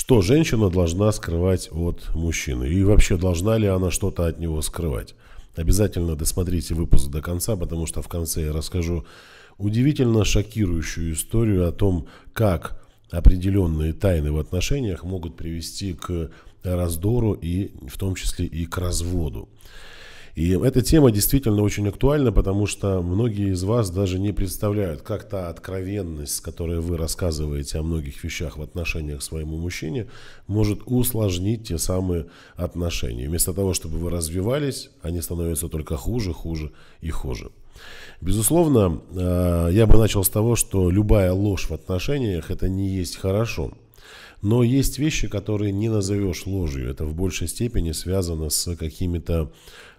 что женщина должна скрывать от мужчины и вообще должна ли она что-то от него скрывать. Обязательно досмотрите выпуск до конца, потому что в конце я расскажу удивительно шокирующую историю о том, как определенные тайны в отношениях могут привести к раздору и в том числе и к разводу. И эта тема действительно очень актуальна, потому что многие из вас даже не представляют, как та откровенность, с которой вы рассказываете о многих вещах в отношениях к своему мужчине, может усложнить те самые отношения. Вместо того, чтобы вы развивались, они становятся только хуже, хуже и хуже. Безусловно, э, я бы начал с того, что любая ложь в отношениях – это не есть хорошо – но есть вещи, которые не назовешь ложью. Это в большей степени связано с какими-то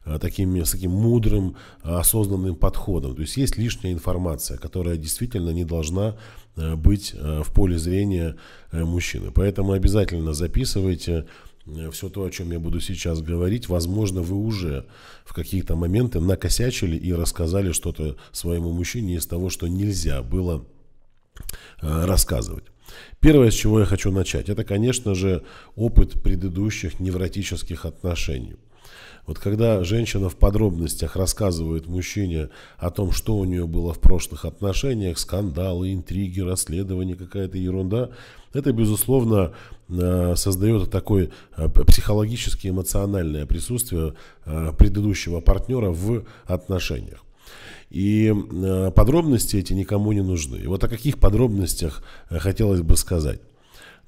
э, таким с таким мудрым, э, осознанным подходом. То есть есть лишняя информация, которая действительно не должна э, быть в поле зрения мужчины. Поэтому обязательно записывайте все то, о чем я буду сейчас говорить, возможно, вы уже в какие-то моменты накосячили и рассказали что-то своему мужчине из того, что нельзя было рассказывать. Первое, с чего я хочу начать, это, конечно же, опыт предыдущих невротических отношений. Вот когда женщина в подробностях рассказывает мужчине о том, что у нее было в прошлых отношениях, скандалы, интриги, расследования, какая-то ерунда, это, безусловно, э, создает такое э, психологически эмоциональное присутствие э, предыдущего партнера в отношениях. И э, подробности эти никому не нужны. И вот о каких подробностях э, хотелось бы сказать.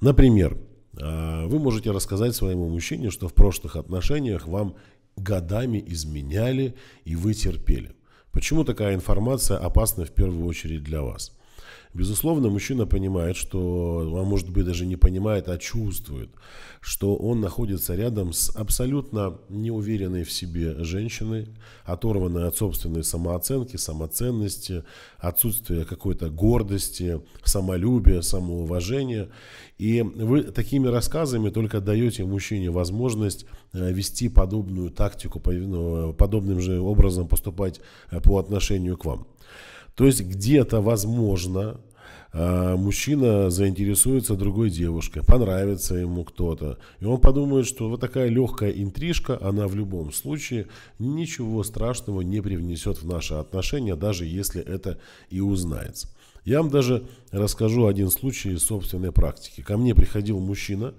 Например, э, вы можете рассказать своему мужчине, что в прошлых отношениях вам годами изменяли и вы терпели. Почему такая информация опасна в первую очередь для вас? Безусловно, мужчина понимает, что, а может быть даже не понимает, а чувствует, что он находится рядом с абсолютно неуверенной в себе женщиной, оторванной от собственной самооценки, самоценности, отсутствия какой-то гордости, самолюбия, самоуважения. И вы такими рассказами только даете мужчине возможность э, вести подобную тактику, э, подобным же образом поступать э, по отношению к вам. То есть где-то, возможно, э, мужчина заинтересуется другой девушкой, понравится ему кто-то. И он подумает, что вот такая легкая интрижка, она в любом случае ничего страшного не привнесет в наши отношения, даже если это и узнается. Я вам даже расскажу один случай из собственной практики. Ко мне приходил мужчина,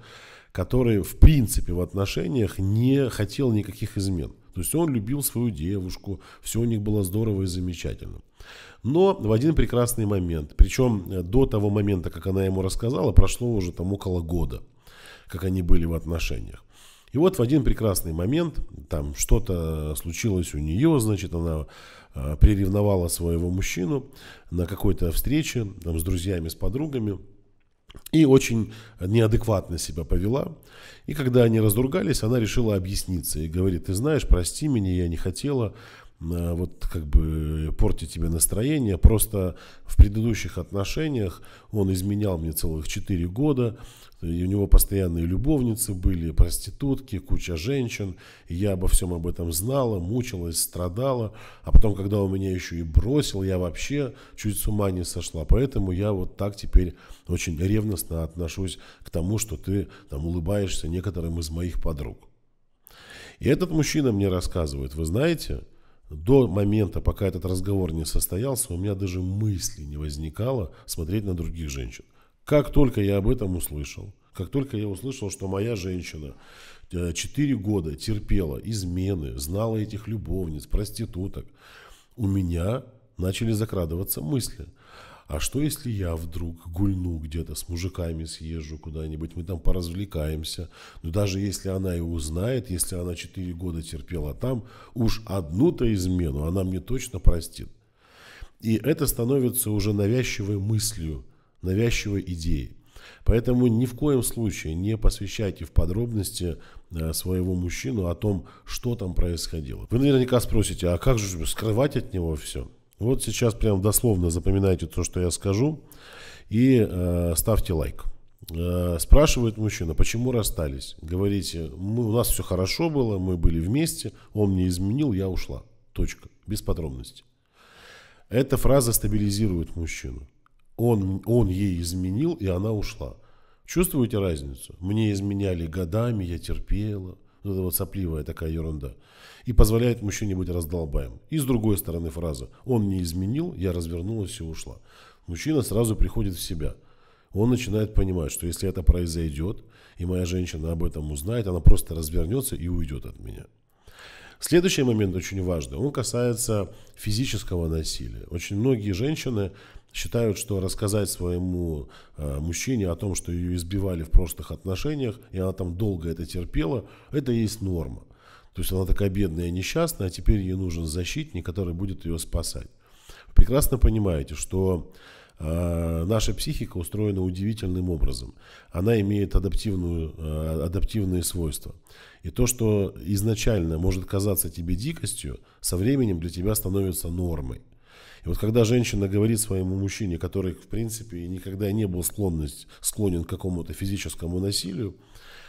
который в принципе в отношениях не хотел никаких измен. То есть он любил свою девушку, все у них было здорово и замечательно. Но в один прекрасный момент, причем э, до того момента, как она ему рассказала, прошло уже там около года, как они были в отношениях. И вот в один прекрасный момент там что-то случилось у нее, значит, она э, приревновала своего мужчину на какой-то встрече там, с друзьями, с подругами – и очень неадекватно себя повела. И когда они разругались, она решила объясниться и говорит, ты знаешь, прости меня, я не хотела, Э, вот как бы портить тебе настроение. Просто в предыдущих отношениях он изменял мне целых 4 года, и у него постоянные любовницы были, проститутки, куча женщин. И я обо всем об этом знала, мучилась, страдала. А потом, когда он меня еще и бросил, я вообще чуть с ума не сошла. Поэтому я вот так теперь очень ревностно отношусь к тому, что ты там улыбаешься некоторым из моих подруг. И этот мужчина мне рассказывает, вы знаете, до момента, пока этот разговор не состоялся, у меня даже мысли не возникало смотреть на других женщин. Как только я об этом услышал, как только я услышал, что моя женщина 4 э, года терпела измены, знала этих любовниц, проституток, у меня начали закрадываться мысли а что если я вдруг гульну где-то с мужиками, съезжу куда-нибудь, мы там поразвлекаемся. Но ну, даже если она и узнает, если она четыре года терпела там, уж одну-то измену она мне точно простит. И это становится уже навязчивой мыслью, навязчивой идеей. Поэтому ни в коем случае не посвящайте в подробности э, своего мужчину о том, что там происходило. Вы наверняка спросите, а как же скрывать от него все? Вот сейчас прям дословно запоминайте то, что я скажу, и э, ставьте лайк. Э, спрашивает мужчина, почему расстались? Говорите, мы, у нас все хорошо было, мы были вместе, он мне изменил, я ушла. Точка. Без подробностей. Эта фраза стабилизирует мужчину. Он, он ей изменил, и она ушла. Чувствуете разницу? Мне изменяли годами, я терпела. Вот эта вот сопливая такая ерунда. И позволяет мужчине быть раздолбаем. И с другой стороны фраза «он не изменил, я развернулась и ушла». Мужчина сразу приходит в себя. Он начинает понимать, что если это произойдет, и моя женщина об этом узнает, она просто развернется и уйдет от меня. Следующий момент очень важный. Он касается физического насилия. Очень многие женщины считают, что рассказать своему э, мужчине о том, что ее избивали в прошлых отношениях, и она там долго это терпела, это есть норма. То есть она такая бедная и несчастная, а теперь ей нужен защитник, который будет ее спасать. Вы прекрасно понимаете, что э, наша психика устроена удивительным образом. Она имеет адаптивную, э, адаптивные свойства. И то, что изначально может казаться тебе дикостью, со временем для тебя становится нормой. И вот когда женщина говорит своему мужчине, который, в принципе, никогда не был склонность, склонен к какому-то физическому насилию,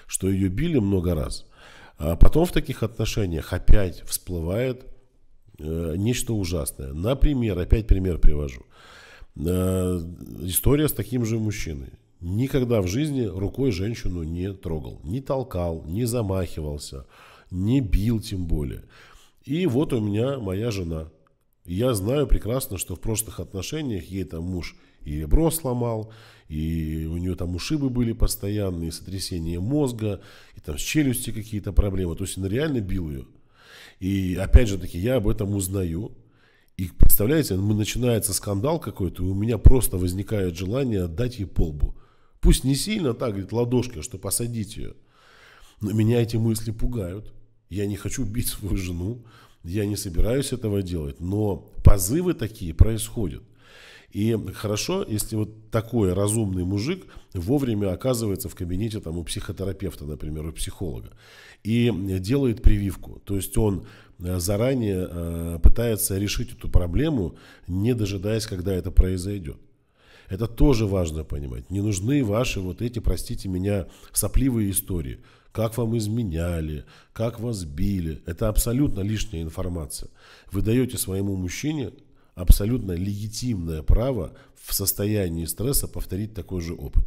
что ее били много раз, а потом в таких отношениях опять всплывает э, нечто ужасное. Например, опять пример привожу. Э, история с таким же мужчиной. Никогда в жизни рукой женщину не трогал, не толкал, не замахивался, не бил тем более. И вот у меня моя жена, я знаю прекрасно, что в прошлых отношениях ей там муж и ребро сломал, и у нее там ушибы были постоянные, сотрясение мозга, и там с челюстью какие-то проблемы. То есть она реально бил ее. И опять же таки, я об этом узнаю. И представляете, мы начинается скандал какой-то, и у меня просто возникает желание отдать ей полбу. Пусть не сильно так, говорит, ладошкой, что посадить ее. Но меня эти мысли пугают. Я не хочу бить свою жену. Я не собираюсь этого делать, но позывы такие происходят. И хорошо, если вот такой разумный мужик вовремя оказывается в кабинете там, у психотерапевта, например, у психолога, и делает прививку. То есть он э, заранее э, пытается решить эту проблему, не дожидаясь, когда это произойдет. Это тоже важно понимать. Не нужны ваши вот эти, простите меня, сопливые истории как вам изменяли, как вас били. Это абсолютно лишняя информация. Вы даете своему мужчине абсолютно легитимное право в состоянии стресса повторить такой же опыт.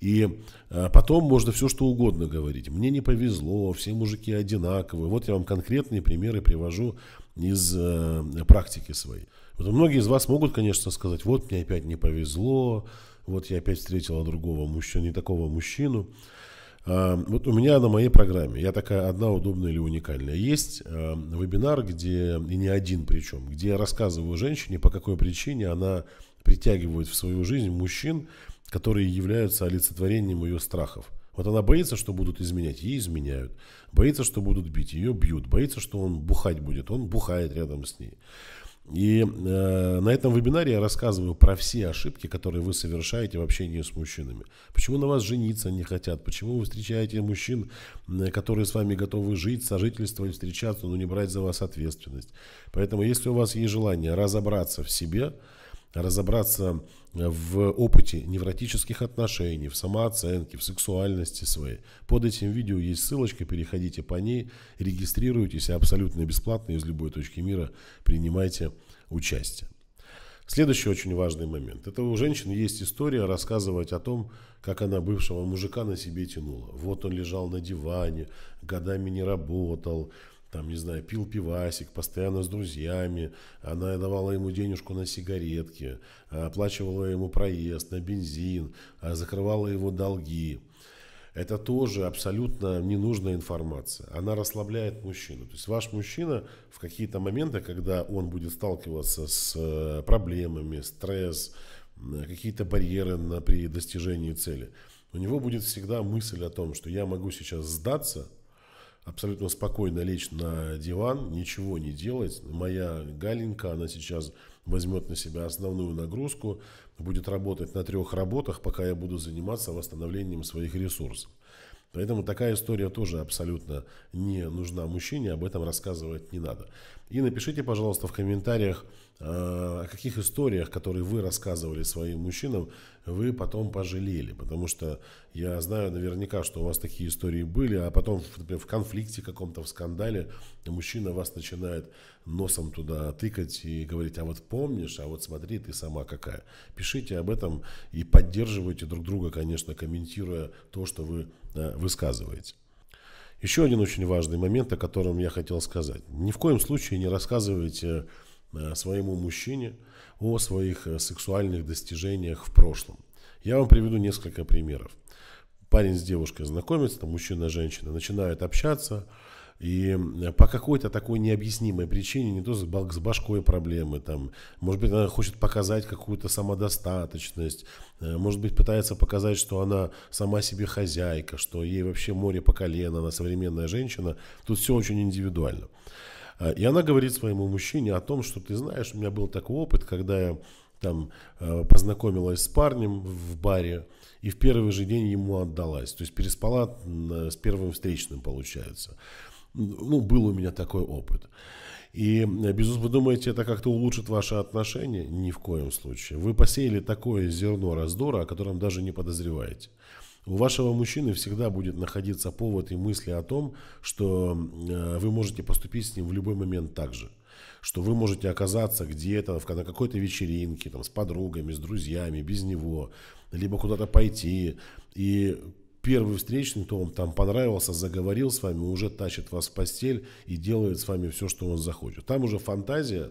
И а, потом можно все что угодно говорить. Мне не повезло, все мужики одинаковые. Вот я вам конкретные примеры привожу из э, практики своей. Вот многие из вас могут, конечно, сказать, вот мне опять не повезло, вот я опять встретила другого мужчину, не такого мужчину. А, вот у меня на моей программе, я такая одна удобная или уникальная, есть а, вебинар, где, и не один причем, где я рассказываю женщине, по какой причине она притягивает в свою жизнь мужчин, которые являются олицетворением ее страхов. Вот она боится, что будут изменять, ей изменяют. Боится, что будут бить, ее бьют. Боится, что он бухать будет, он бухает рядом с ней. И э, на этом вебинаре я рассказываю про все ошибки, которые вы совершаете в общении с мужчинами. Почему на вас жениться не хотят? Почему вы встречаете мужчин, которые с вами готовы жить, сожительствовать, встречаться, но не брать за вас ответственность? Поэтому, если у вас есть желание разобраться в себе, разобраться э, в опыте невротических отношений, в самооценке, в сексуальности своей. Под этим видео есть ссылочка, переходите по ней, регистрируйтесь, абсолютно бесплатно из любой точки мира принимайте участия. Следующий очень важный момент. Это у женщин есть история рассказывать о том, как она бывшего мужика на себе тянула. Вот он лежал на диване, годами не работал, там, не знаю, пил пивасик, постоянно с друзьями, она давала ему денежку на сигаретки, оплачивала ему проезд, на бензин, закрывала его долги. Это тоже абсолютно ненужная информация. Она расслабляет мужчину. То есть ваш мужчина в какие-то моменты, когда он будет сталкиваться с э, проблемами, стресс, какие-то барьеры на, при достижении цели, у него будет всегда мысль о том, что я могу сейчас сдаться, абсолютно спокойно лечь на диван, ничего не делать. Моя Галенька, она сейчас возьмет на себя основную нагрузку, будет работать на трех работах, пока я буду заниматься восстановлением своих ресурсов. Поэтому такая история тоже абсолютно не нужна мужчине, об этом рассказывать не надо. И напишите, пожалуйста, в комментариях, э, о каких историях, которые вы рассказывали своим мужчинам, вы потом пожалели. Потому что я знаю наверняка, что у вас такие истории были, а потом, например, в конфликте каком-то, в скандале, мужчина вас начинает носом туда тыкать и говорить, а вот помнишь, а вот смотри, ты сама какая. Пишите об этом и поддерживайте друг друга, конечно, комментируя то, что вы э, высказываете. Еще один очень важный момент, о котором я хотел сказать. Ни в коем случае не рассказывайте э, своему мужчине о своих э, сексуальных достижениях в прошлом. Я вам приведу несколько примеров. Парень с девушкой знакомится, мужчина женщина, начинают общаться – и э, по какой-то такой необъяснимой причине, не то с, с башкой проблемы, там, может быть, она хочет показать какую-то самодостаточность, э, может быть, пытается показать, что она сама себе хозяйка, что ей вообще море по колено, она современная женщина. Тут все очень индивидуально. А, и она говорит своему мужчине о том, что ты знаешь, у меня был такой опыт, когда я там э, познакомилась с парнем в баре, и в первый же день ему отдалась. То есть переспала с первым встречным, получается. Ну, был у меня такой опыт. И, э, безусловно, вы думаете, это как-то улучшит ваши отношения? Ни в коем случае. Вы посеяли такое зерно раздора, о котором даже не подозреваете. У вашего мужчины всегда будет находиться повод и мысли о том, что э, вы можете поступить с ним в любой момент так же что вы можете оказаться где-то на какой-то вечеринке, там, с подругами, с друзьями, без него, либо куда-то пойти. И Первый встречный, то он там понравился, заговорил с вами, уже тащит вас в постель и делает с вами все, что он захочет. Там уже фантазия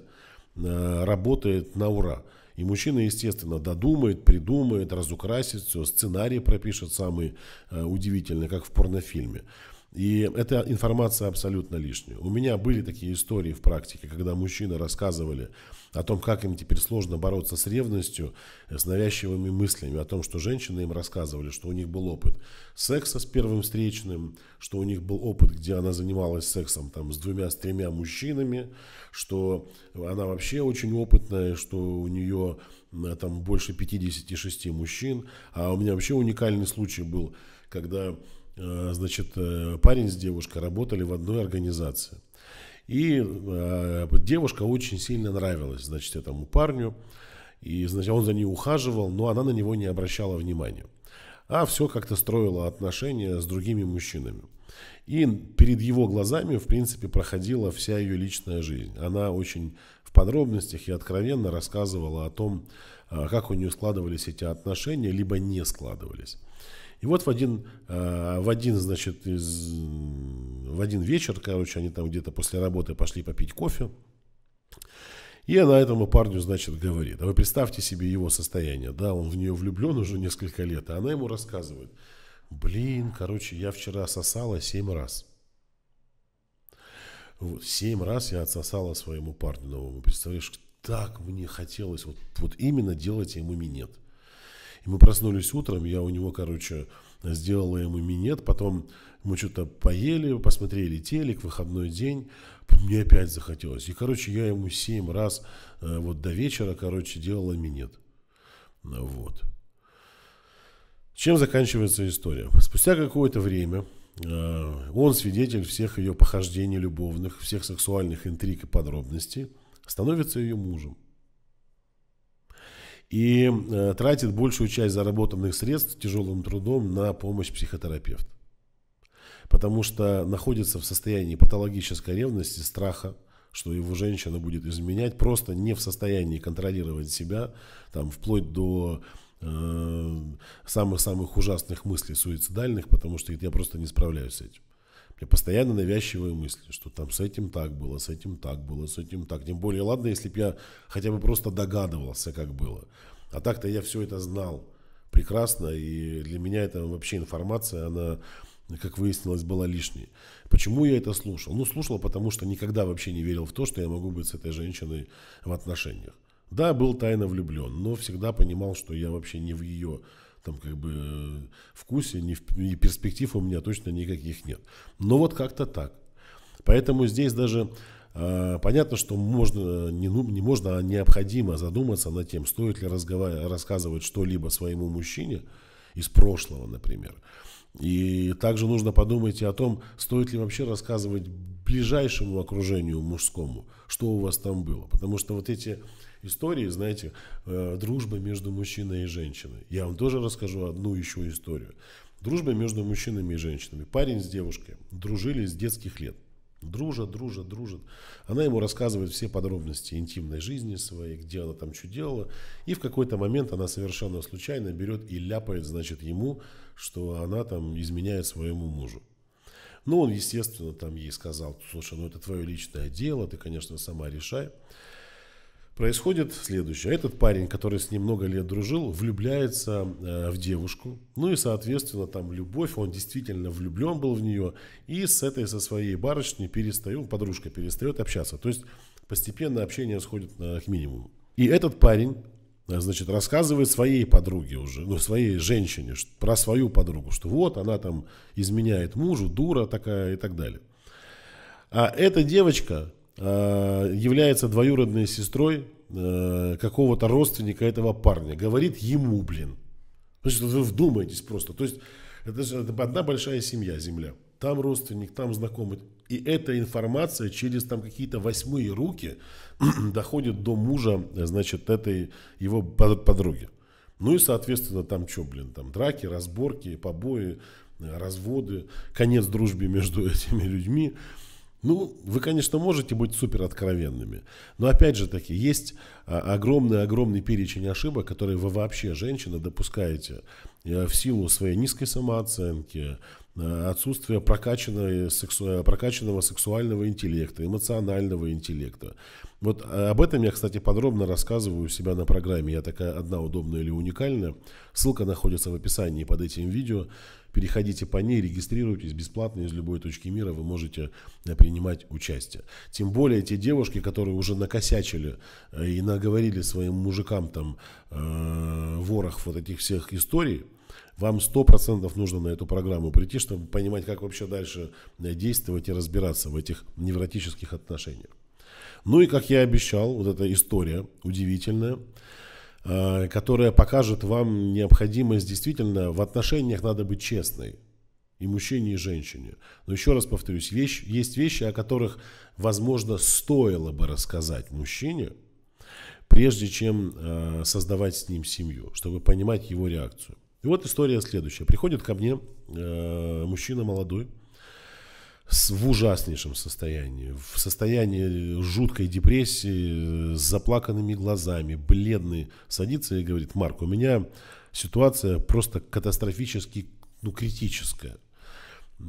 э, работает на ура. И мужчина, естественно, додумает, придумает, разукрасит все, сценарий пропишет самый э, удивительный, как в порнофильме. И эта информация абсолютно лишняя. У меня были такие истории в практике, когда мужчины рассказывали о том, как им теперь сложно бороться с ревностью, э, с навязчивыми мыслями, о том, что женщины им рассказывали, что у них был опыт секса с первым встречным, что у них был опыт, где она занималась сексом там, с двумя, с тремя мужчинами, что она вообще очень опытная, что у нее э, там больше 56 мужчин, а у меня вообще уникальный случай был, когда Э, значит, э, парень с девушкой работали в одной организации. И э, девушка очень сильно нравилась, значит, этому парню. И, значит, он за ней ухаживал, но она на него не обращала внимания. А все как-то строила отношения с другими мужчинами. И перед его глазами, в принципе, проходила вся ее личная жизнь. Она очень в подробностях и откровенно рассказывала о том, как у нее складывались эти отношения, либо не складывались. И вот в один, э, в один значит, из, в один вечер, короче, они там где-то после работы пошли попить кофе. И она этому парню, значит, говорит. А вы представьте себе его состояние. Да, он в нее влюблен уже несколько лет. А она ему рассказывает. Блин, короче, я вчера сосала семь раз. Вот, семь раз я отсосала своему парню новому. Представляешь, так мне хотелось вот, вот именно делать ему минет. Мы проснулись утром, я у него, короче, сделала ему минет, потом мы что-то поели, посмотрели телек, выходной день, мне опять захотелось. И, короче, я ему семь раз э, вот до вечера, короче, делала минет. Вот. Чем заканчивается история? Спустя какое-то время э, он свидетель всех ее похождений любовных, всех сексуальных интриг и подробностей, становится ее мужем и э, тратит большую часть заработанных средств тяжелым трудом на помощь психотерапевт. Потому что находится в состоянии патологической ревности, страха, что его женщина будет изменять, просто не в состоянии контролировать себя, там, вплоть до э, самых-самых э, ужасных мыслей суицидальных, потому что говорит, я просто не справляюсь с этим. Мне постоянно навязчивые мысли, что там с этим так было, с этим так было, с этим так. Тем более, ладно, если бы я хотя бы просто догадывался, как было. А так-то я все это знал прекрасно, и для меня это вообще информация, она, как выяснилось, была лишней. Почему я это слушал? Ну, слушал, потому что никогда вообще не верил в то, что я могу быть с этой женщиной в отношениях. Да, был тайно влюблен, но всегда понимал, что я вообще не в ее там как бы э, вкусе, ни, ни перспектив у меня точно никаких нет. Но вот как-то так. Поэтому здесь даже э, понятно, что можно, э, не, ну, не можно, а необходимо задуматься над тем, стоит ли разговар- рассказывать что-либо своему мужчине из прошлого, например. И также нужно подумать и о том, стоит ли вообще рассказывать ближайшему окружению мужскому, что у вас там было. Потому что вот эти истории, знаете, э, дружбы между мужчиной и женщиной. Я вам тоже расскажу одну еще историю. Дружба между мужчинами и женщинами. Парень с девушкой дружили с детских лет. Дружат, дружат, дружат. Она ему рассказывает все подробности интимной жизни своей, где она там что делала. И в какой-то момент она совершенно случайно берет и ляпает, значит, ему, что она там изменяет своему мужу. Ну, он, естественно, там ей сказал, слушай, ну это твое личное дело, ты, конечно, сама решай. Происходит следующее. Этот парень, который с ним много лет дружил, влюбляется э, в девушку. Ну и, соответственно, там любовь, он действительно влюблен был в нее. И с этой, со своей барышней перестает, подружка перестает общаться. То есть постепенно общение сходит э, к минимуму. И этот парень, э, значит, рассказывает своей подруге уже, ну, своей женщине, про свою подругу, что вот она там изменяет мужу, дура такая и так далее. А эта девочка Э, является двоюродной сестрой э, какого-то родственника этого парня. Говорит ему, блин. То есть вы вдумаетесь просто. То есть это же одна большая семья, земля. Там родственник, там знакомый. И эта информация через там какие-то восьмые руки доходит до мужа, значит, этой его подруги. Ну и, соответственно, там что, блин, там драки, разборки, побои, э, разводы, конец дружбе между этими людьми. Ну, вы, конечно, можете быть супер откровенными, но опять же таки, есть а, огромный-огромный перечень ошибок, которые вы вообще, женщина, допускаете э, в силу своей низкой самооценки, Э, отсутствие прокачанного, сексу... Э, прокачанного сексуального интеллекта, эмоционального интеллекта. Вот э, об этом я, кстати, подробно рассказываю у себя на программе. Я такая одна удобная или уникальная. Ссылка находится в описании под этим видео. Переходите по ней, регистрируйтесь бесплатно из любой точки мира, вы можете принимать участие. Тем более те девушки, которые уже накосячили и наговорили своим мужикам там э, ворох вот этих всех историй, вам 100% нужно на эту программу прийти, чтобы понимать, как вообще дальше э, действовать и разбираться в этих невротических отношениях. Ну и, как я обещал, вот эта история удивительная, э, которая покажет вам необходимость действительно в отношениях надо быть честной и мужчине, и женщине. Но еще раз повторюсь, вещь, есть вещи, о которых, возможно, стоило бы рассказать мужчине, прежде чем э, создавать с ним семью, чтобы понимать его реакцию. И вот история следующая. Приходит ко мне э, мужчина молодой, в ужаснейшем состоянии, в состоянии жуткой депрессии, с заплаканными глазами, бледный, садится и говорит, Марк, у меня ситуация просто катастрофически, ну, критическая.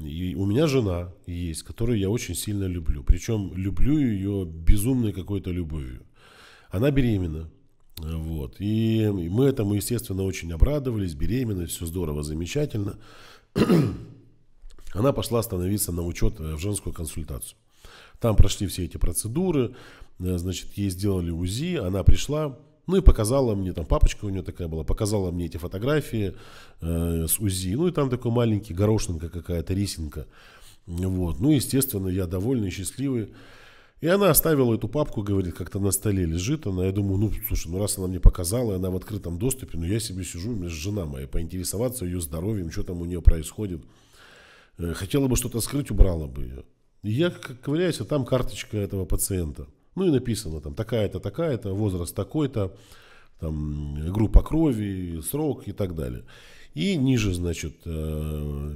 И у меня жена есть, которую я очень сильно люблю. Причем люблю ее безумной какой-то любовью. Она беременна. Вот. И мы этому, естественно, очень обрадовались. Беременность, все здорово, замечательно. Она пошла становиться на учет э, в женскую консультацию. Там прошли все эти процедуры, э, значит, ей сделали УЗИ, она пришла, ну и показала мне, там папочка у нее такая была, показала мне эти фотографии э, с УЗИ. Ну и там такой маленький горошинка какая-то, рисинка. Вот. Ну, естественно, я довольный, счастливый. И она оставила эту папку, говорит, как-то на столе лежит. Она, я думаю, ну, слушай, ну раз она мне показала, она в открытом доступе, ну я себе сижу, у меня жена моя, поинтересоваться ее здоровьем, что там у нее происходит. Э, хотела бы что-то скрыть, убрала бы ее. И я ковыряюсь, а там карточка этого пациента. Ну и написано там такая-то, такая-то, возраст такой-то, там группа крови, срок и так далее. И ниже, значит, э,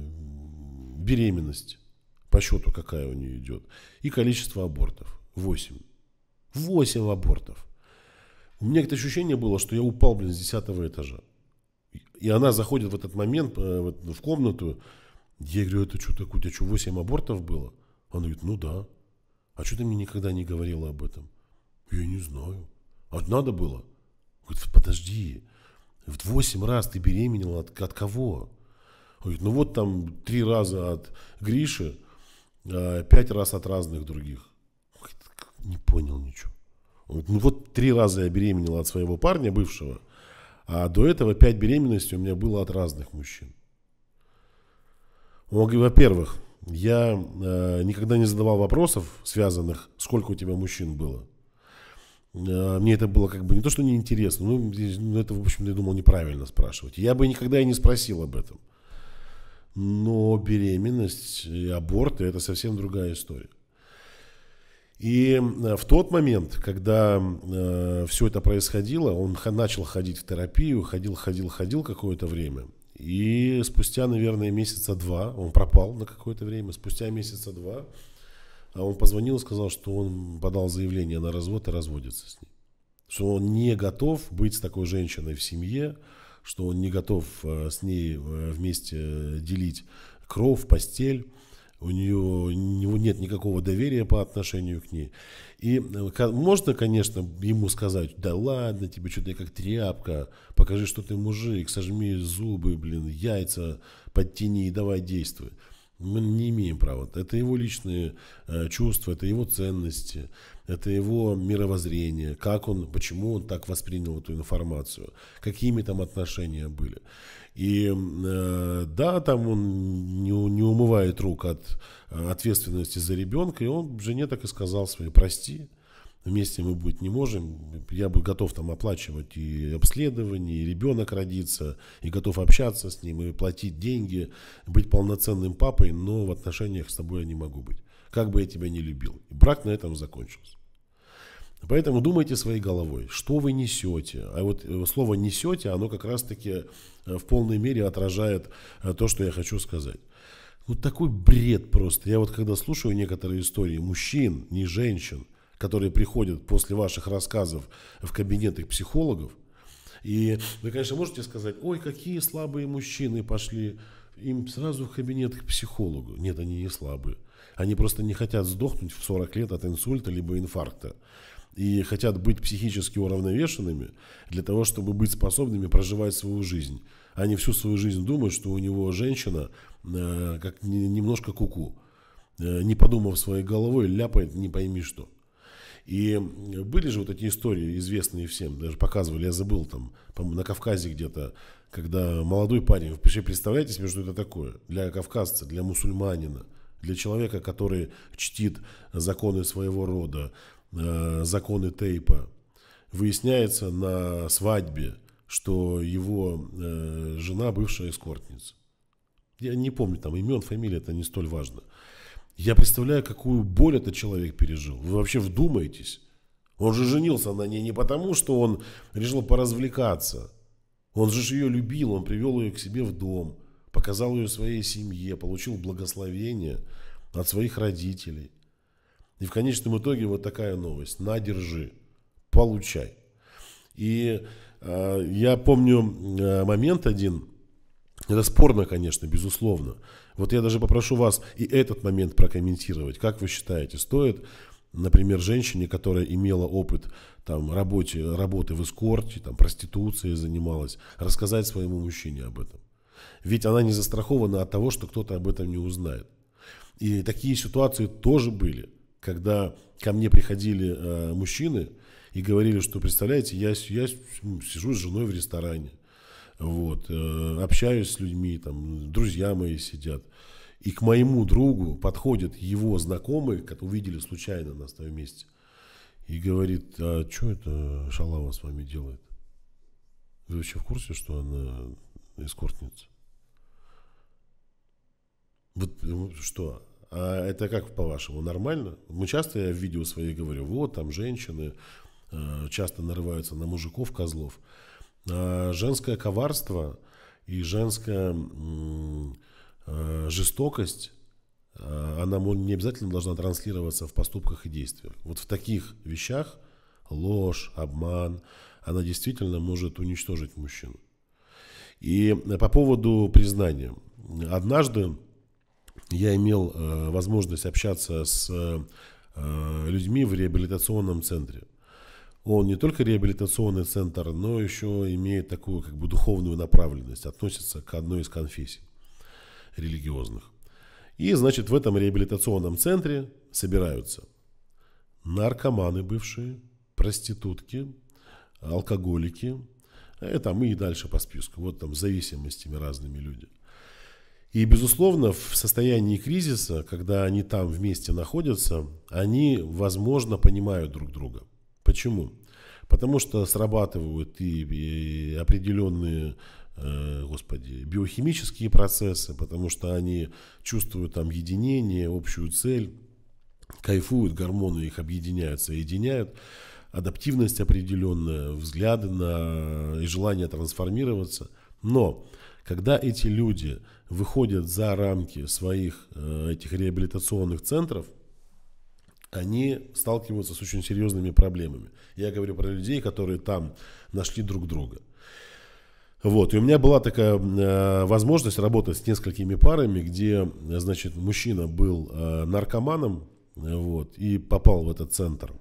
беременность по счету, какая у нее идет, и количество абортов. Восемь. Восемь абортов. У меня это ощущение было, что я упал, блин, с десятого этажа. И она заходит в этот момент э, в комнату. Я говорю, это что такое? У тебя что, восемь абортов было? Она говорит, ну да. А что ты мне никогда не говорила об этом? Я не знаю. А надо было? Говорит, подожди. В восемь раз ты беременела от, от кого? говорит, ну вот там три раза от Гриши, а пять раз от разных других не понял ничего. Он говорит, ну вот три раза я беременела от своего парня, бывшего, а до этого пять беременностей у меня было от разных мужчин. Он говорит, во-первых, я э, никогда не задавал вопросов, связанных, сколько у тебя мужчин было. Э, мне это было как бы не то, что неинтересно, ну, ну это, в общем я думал, неправильно спрашивать. Я бы никогда и не спросил об этом. Но беременность и аборты – это совсем другая история. И в тот момент, когда э, все это происходило, он начал ходить в терапию, ходил, ходил, ходил какое-то время. И спустя, наверное, месяца два, он пропал на какое-то время, спустя месяца два а он позвонил и сказал, что он подал заявление на развод и разводится с ней. Что он не готов быть с такой женщиной в семье, что он не готов э, с ней э, вместе э, делить кров, постель у нее у него нет никакого доверия по отношению к ней. И э, можно, конечно, ему сказать, да ладно тебе, что ты как тряпка, покажи, что ты мужик, сожми зубы, блин, яйца подтяни и давай действуй. Мы не имеем права. Это его личные э, чувства, это его ценности, это его мировоззрение, как он, почему он так воспринял эту информацию, какими там отношения были. И э, да, там он не, не умывает рук от э, ответственности за ребенка, и он жене так и сказал своей, прости, вместе мы быть не можем, я бы готов там оплачивать и обследование, и ребенок родится, и готов общаться с ним, и платить деньги, быть полноценным папой, но в отношениях с тобой я не могу быть. Как бы я тебя не любил. И брак на этом закончился. Поэтому думайте своей головой, что вы несете. А вот э, слово «несете», оно как раз-таки э, в полной мере отражает э, то, что я хочу сказать. Вот ну, такой бред просто. Я вот когда слушаю некоторые истории мужчин, не женщин, которые приходят после ваших рассказов в кабинеты психологов, и вы, конечно, можете сказать, ой, какие слабые мужчины пошли им сразу в кабинет к психологу. Нет, они не слабые. Они просто не хотят сдохнуть в 40 лет от инсульта либо инфаркта и хотят быть психически уравновешенными для того, чтобы быть способными проживать свою жизнь. Они всю свою жизнь думают, что у него женщина э, как немножко куку, -ку, э, не подумав своей головой, ляпает не пойми что. И э, были же вот эти истории, известные всем, даже показывали, я забыл там, на Кавказе где-то, когда молодой парень, вы вообще представляете себе, что это такое для кавказца, для мусульманина, для человека, который чтит законы своего рода, Э, законы тейпа. Выясняется на свадьбе, что его э, жена бывшая эскортница. Я не помню там имен, фамилия, это не столь важно. Я представляю, какую боль этот человек пережил. Вы вообще вдумаетесь. Он же женился на ней не потому, что он решил поразвлекаться. Он же ее любил, он привел ее к себе в дом, показал ее своей семье, получил благословение от своих родителей – и в конечном итоге вот такая новость. Надержи, получай. И э, я помню э, момент один, это спорно, конечно, безусловно. Вот я даже попрошу вас и этот момент прокомментировать. Как вы считаете, стоит, например, женщине, которая имела опыт там, работе, работы в эскорте, там, проституцией занималась, рассказать своему мужчине об этом? Ведь она не застрахована от того, что кто-то об этом не узнает. И такие ситуации тоже были когда ко мне приходили э, мужчины и говорили, что, представляете, я, я ну, сижу с женой в ресторане, вот, э, общаюсь с людьми, там, друзья мои сидят. И к моему другу подходят его знакомые, как увидели случайно нас там вместе, и говорит, а что это Шалава с вами делает? Вы вообще в курсе, что она эскортница? Вот э, что, а это как по-вашему, нормально? Мы часто я в видео свои говорю, вот там женщины э, часто нарываются на мужиков, козлов. А женское коварство и женская э, жестокость, э, она не обязательно должна транслироваться в поступках и действиях. Вот в таких вещах ложь, обман, она действительно может уничтожить мужчину. И по поводу признания. Однажды я имел э, возможность общаться с э, людьми в реабилитационном центре. Он не только реабилитационный центр, но еще имеет такую как бы духовную направленность, относится к одной из конфессий религиозных. И, значит, в этом реабилитационном центре собираются наркоманы бывшие, проститутки, алкоголики, Это мы и дальше по списку. Вот там с зависимостями разными люди – и, безусловно, в состоянии кризиса, когда они там вместе находятся, они, возможно, понимают друг друга. Почему? Потому что срабатывают и, и определенные, э, господи, биохимические процессы, потому что они чувствуют там единение, общую цель, кайфуют, гормоны их объединяют, соединяют адаптивность определенная, взгляды на и желание трансформироваться. Но когда эти люди выходят за рамки своих э, этих реабилитационных центров, они сталкиваются с очень серьезными проблемами. Я говорю про людей, которые там нашли друг друга. Вот, и у меня была такая э, возможность работать с несколькими парами, где, значит, мужчина был э, наркоманом, э, вот, и попал в этот центр.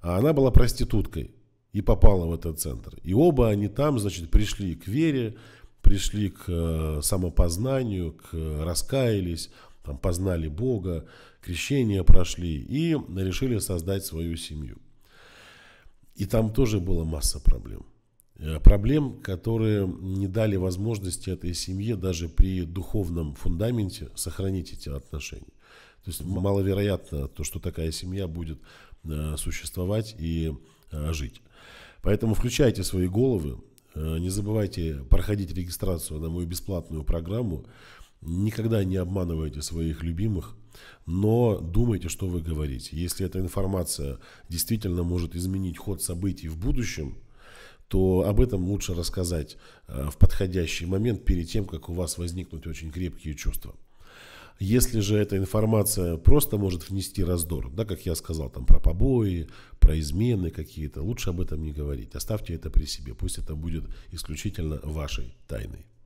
А она была проституткой и попала в этот центр. И оба они там, значит, пришли к вере, пришли к э, самопознанию, к э, раскаялись, там, познали Бога, крещение прошли и решили создать свою семью. И там тоже была масса проблем. Э, проблем, которые не дали возможности этой семье даже при духовном фундаменте сохранить эти отношения. То есть маловероятно то, что такая семья будет существовать и жить. Поэтому включайте свои головы, Э, не забывайте проходить регистрацию на мою бесплатную программу. Никогда не обманывайте своих любимых, но думайте, что вы говорите. Если эта информация действительно может изменить ход событий в будущем, то об этом лучше рассказать э, в подходящий момент перед тем, как у вас возникнут очень крепкие чувства. Если же эта информация просто может внести раздор, да, как я сказал, там про побои, про измены какие-то, лучше об этом не говорить. Оставьте это при себе, пусть это будет исключительно вашей тайной.